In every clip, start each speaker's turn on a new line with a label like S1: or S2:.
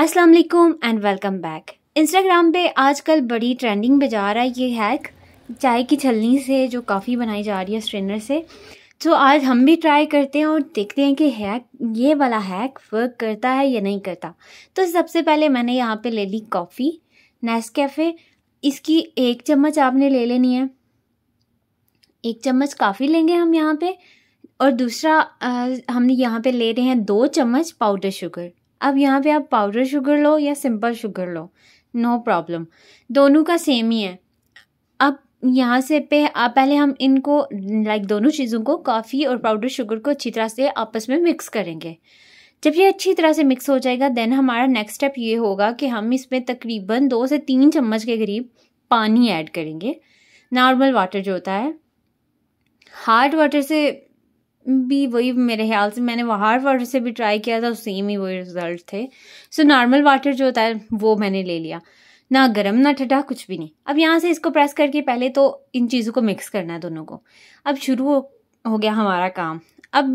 S1: अस्सलाम वालेकुम and welcome back Instagram पे आजकल बड़ी ट्रेंडिंग में जा रहा है ये हैक चाय की छलनी से जो कॉफ़ी बनाई जा रही है स्ट्रेनर से तो आज हम भी ट्राई करते हैं और देखते हैं कि हैक ये वाला हैक वर्क करता है या नहीं करता तो सबसे पहले मैंने यहाँ पे ले ली कॉफ़ी नेस कैफ़े इसकी एक चम्मच आपने ले लेनी है एक चम्मच काफ़ी लेंगे हम यहाँ पे और दूसरा आ, हम यहाँ पे ले रहे हैं दो चम्मच पाउडर शुगर अब यहाँ पे आप पाउडर शुगर लो या सिंपल शुगर लो नो प्रॉब्लम दोनों का सेम ही है अब यहाँ से पे आप पहले हम इनको लाइक दोनों चीज़ों को कॉफ़ी और पाउडर शुगर को अच्छी तरह से आपस में मिक्स करेंगे जब ये अच्छी तरह से मिक्स हो जाएगा देन हमारा नेक्स्ट स्टेप ये होगा कि हम इसमें तकरीबन दो से तीन चम्मच के करीब पानी ऐड करेंगे नॉर्मल वाटर जो होता है हार्ड वाटर से भी वही मेरे ख्याल से मैंने वहाँ वाटर से भी ट्राई किया था सेम ही वही रिज़ल्ट थे सो नॉर्मल वाटर जो होता है वो मैंने ले लिया ना गर्म ना ठंडा कुछ भी नहीं अब यहाँ से इसको प्रेस करके पहले तो इन चीज़ों को मिक्स करना है दोनों को अब शुरू हो गया हमारा काम अब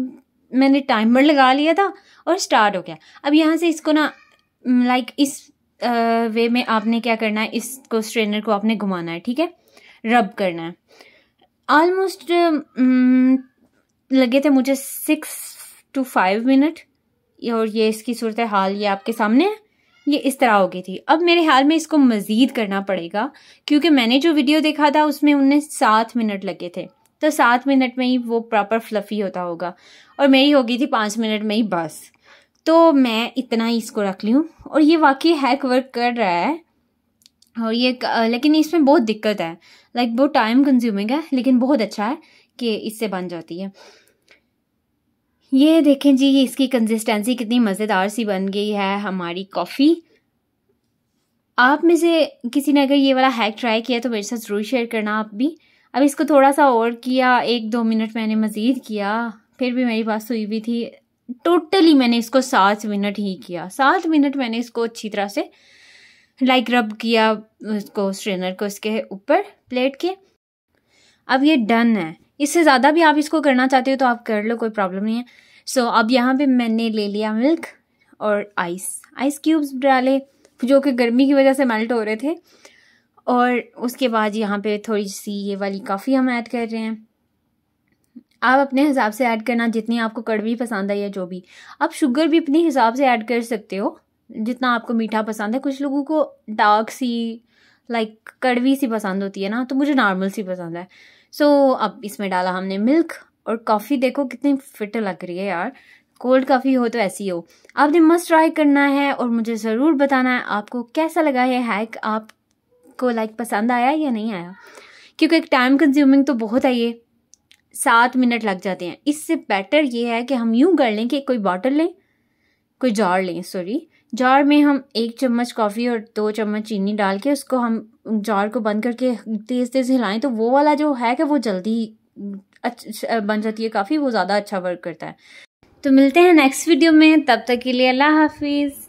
S1: मैंने टाइमर लगा लिया था और स्टार्ट हो गया अब यहाँ से इसको ना लाइक mm, इस वे में आपने क्या करना है इसको स्ट्रेनर को आपने घुमाना है ठीक है रब करना है ऑलमोस्ट लगे थे मुझे सिक्स टू फाइव मिनट और ये इसकी सूरत हाल ये आपके सामने है ये इस तरह हो गई थी अब मेरे ख्याल में इसको मज़ीद करना पड़ेगा क्योंकि मैंने जो वीडियो देखा था उसमें उन्हें सात मिनट लगे थे तो सात मिनट में ही वो प्रॉपर फ्लफ़ी होता होगा और मेरी हो गई थी पाँच मिनट में ही बस तो मैं इतना ही इसको रख ली हूँ और ये वाकई हैक वर्क कर रहा है और ये लेकिन इसमें बहुत दिक्कत है लाइक बहुत टाइम कंज्यूमिंग है लेकिन बहुत अच्छा है कि इससे बन जाती है ये देखें जी इसकी कंसिस्टेंसी कितनी मज़ेदार सी बन गई है हमारी कॉफ़ी आप में से किसी ने अगर ये वाला हैक ट्राई किया तो मेरे साथ ज़रूर शेयर करना आप भी अब इसको थोड़ा सा और किया एक दो मिनट मैंने मज़ीद किया फिर भी मेरी बात सुई हुई थी टोटली मैंने इसको सात मिनट ही किया सात मिनट मैंने इसको अच्छी तरह से लाइक रब किया उसको स्ट्रेनर को इसके ऊपर प्लेट के अब ये डन है इससे ज़्यादा भी आप इसको करना चाहते हो तो आप कर लो कोई प्रॉब्लम नहीं है सो so, अब यहाँ पे मैंने ले लिया मिल्क और आइस आइस क्यूब्स डाले जो कि गर्मी की वजह से मेल्ट हो रहे थे और उसके बाद यहाँ पे थोड़ी सी ये वाली कॉफ़ी हम ऐड कर रहे हैं आप अपने हिसाब से ऐड करना जितनी आपको कड़वी पसंद आई या जो भी आप शुगर भी अपने हिसाब से ऐड कर सकते हो जितना आपको मीठा पसंद है कुछ लोगों को डार्क सी लाइक like, कड़वी सी पसंद होती है ना तो मुझे नॉर्मल सी पसंद है सो so, अब इसमें डाला हमने मिल्क और कॉफ़ी देखो कितनी फिट लग रही है यार कोल्ड कॉफ़ी हो तो ऐसी हो आपने मस्ट ट्राई करना है और मुझे ज़रूर बताना है आपको कैसा लगा ये हैक आपको लाइक पसंद आया या नहीं आया क्योंकि एक टाइम कंज्यूमिंग तो बहुत है ये सात मिनट लग जाते हैं इससे बेटर ये है कि हम यूँ कर लें कि कोई बॉटल लें कोई जार लें सॉरी जार में हम एक चम्मच कॉफ़ी और दो चम्मच चीनी डाल के उसको हम जार को बंद करके तेज़ तेज़ हिलाएं तो वो वाला जो है कि वो जल्दी अच्छा बन जाती है काफ़ी वो ज़्यादा अच्छा वर्क करता है तो मिलते हैं नेक्स्ट वीडियो में तब तक के लिए अल्लाह हाफिज़